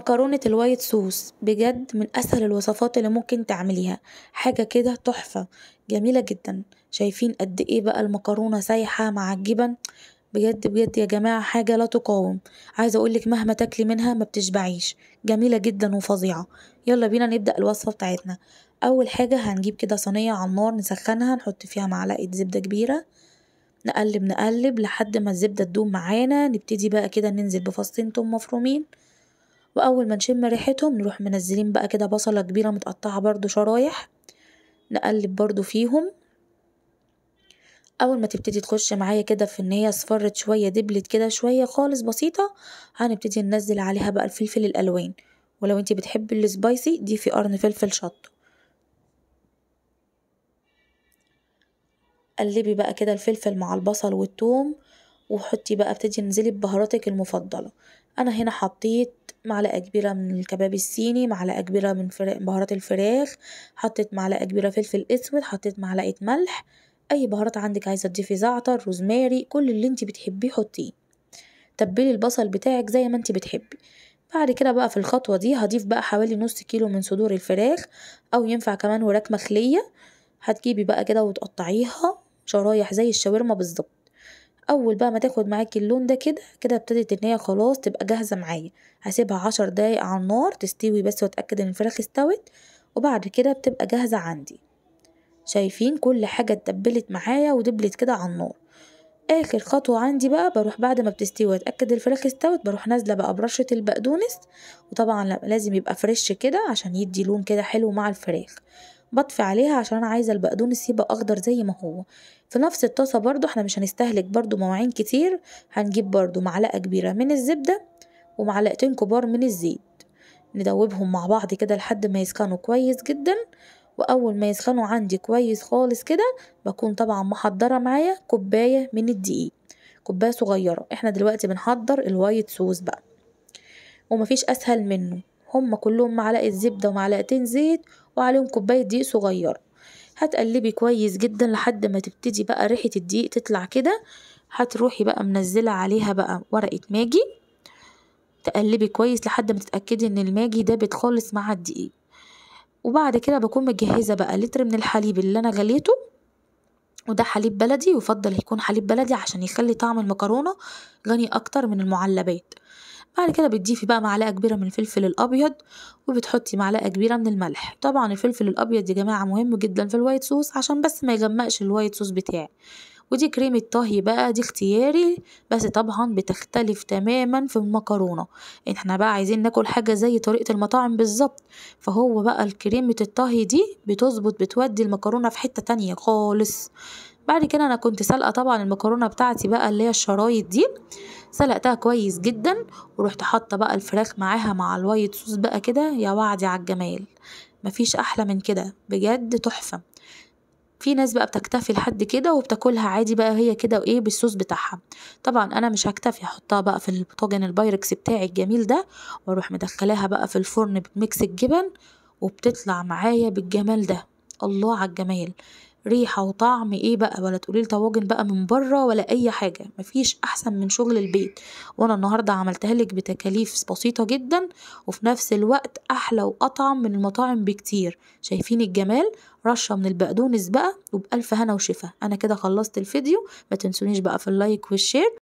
مكرونة الوايت صوص بجد من أسهل الوصفات اللي ممكن تعمليها حاجة كده تحفة جميلة جدا شايفين قد ايه بقى المكرونة سايحة مع الجبن بجد بجد يا جماعة حاجة لا تقاوم عايزة اقولك مهما تاكلي منها ما بتشبعيش جميلة جدا وفظيعة يلا بينا نبدأ الوصفة بتاعتنا اول حاجة هنجيب كده صينية على النار نسخنها نحط فيها معلقة زبدة كبيرة نقلب نقلب لحد ما الزبدة تدوب معانا نبتدي بقى كده ننزل بفصين توم مفرومين واول ما نشم ريحتهم نروح منزلين بقى كده بصلة كبيرة متقطعة برضو شرايح نقلب برضو فيهم اول ما تبتدي تخش معايا كده في ان هي صفرت شوية دبلت كده شوية خالص بسيطة هنبتدي ننزل عليها بقى الفلفل الالوان ولو انت بتحبي السبايسي دي في قرن فلفل شطه قلبي بقى كده الفلفل مع البصل والثوم وحطي بقى ابتدي انزلي ببهاراتك المفضله انا هنا حطيت معلقة كبيرة من الكباب الصيني معلقة كبيرة من بهارات الفراخ حطيت معلقة كبيرة فلفل اسود حطيت معلقة ملح اي بهارات عندك عايزة تضيفي زعتر روزماري كل اللي انت بتحبيه حطيه تبلي البصل بتاعك زي ما انت بتحبي بعد كده بقى في الخطوة دي هضيف بقى حوالي نص كيلو من صدور الفراخ او ينفع كمان وراك مخلية هتجيبي بقى كده وتقطعيها شرايح زي الشاورما بالظبط اول بقى ما تاخد معاكي اللون ده كده كده ابتدت ان هي خلاص تبقى جاهزه معايا هسيبها عشر دقايق على النار تستوي بس واتاكد ان الفراخ استوت وبعد كده بتبقى جاهزه عندي شايفين كل حاجه اتدبلت معايا ودبلت كده على النار اخر خطوه عندي بقى بروح بعد ما بتستوي اتاكد الفراخ استوت بروح نازله بقى برشه البقدونس وطبعا لازم يبقى فريش كده عشان يدي لون كده حلو مع الفراخ بطفي عليها عشان انا عايزه البقدونس يبقى اخضر زي ما هو في نفس الطاسه برضو احنا مش هنستهلك برضو مواعين كتير هنجيب برضو معلقه كبيره من الزبده ومعلقتين كبار من الزيت ندوبهم مع بعض كده لحد ما يسخنوا كويس جدا واول ما يسخنوا عندي كويس خالص كده بكون طبعا محضره معايا كوبايه من الدقيق كوبايه صغيره احنا دلوقتي بنحضر الوايت صوص بقى ومفيش اسهل منه هما كلهم معلقة زبدة ومعلقتين زيت وعليهم كوباية دقيق صغيرة هتقلبي كويس جدا لحد ما تبتدي بقى ريحة الدقيق تطلع كده هتروحي بقى منزلة عليها بقى ورقة ماجي تقلبي كويس لحد ما تتأكدي ان الماجي دابت خالص مع الدقيق وبعد كده بكون مجهزة بقى لتر من الحليب اللي انا غليته وده حليب بلدي يفضل يكون حليب بلدي عشان يخلي طعم المكرونة غني اكتر من المعلبات بعد كده بتضيفي بقى معلقه كبيره من الفلفل الابيض وبتحطي معلقه كبيره من الملح طبعا الفلفل الابيض يا جماعه مهم جدا في الوايت صوص عشان بس ما يغمقش الوايت صوص بتاعي ودي كريمة طهي بقى دي اختياري بس طبعا بتختلف تماما في المكرونة احنا بقى عايزين ناكل حاجة زي طريقة المطاعم بالظبط فهو بقى الكريمة الطهي دي بتظبط بتودي المكرونة في حتة تانية خالص بعد كده انا كنت سلقه طبعا المكرونه بتاعتي بقى اللي هي الشرايط دي سلقتها كويس جدا ورحت حاطه بقى الفراخ معاها مع الوايت صوص بقى كده يا وعدي على الجمال مفيش احلى من كده بجد تحفه في ناس بقى بتكتفي لحد كده وبتاكلها عادي بقى هي كده وايه بالصوص بتاعها طبعا انا مش هكتفي هحطها بقى في الطاجن البايركس بتاعي الجميل ده واروح مدخلاها بقى في الفرن بميكس الجبن وبتطلع معايا بالجمال ده الله على الجمال ريحة وطعم ايه بقى ولا تقولي طواجن بقى من بره ولا اي حاجة مفيش احسن من شغل البيت وانا النهاردة عملتها لك بتكاليف بسيطة جدا وفي نفس الوقت احلى واطعم من المطاعم بكتير شايفين الجمال رشة من البقدونس بقى وبألف هنا وشفا انا كده خلصت الفيديو ما تنسونيش بقى في اللايك والشير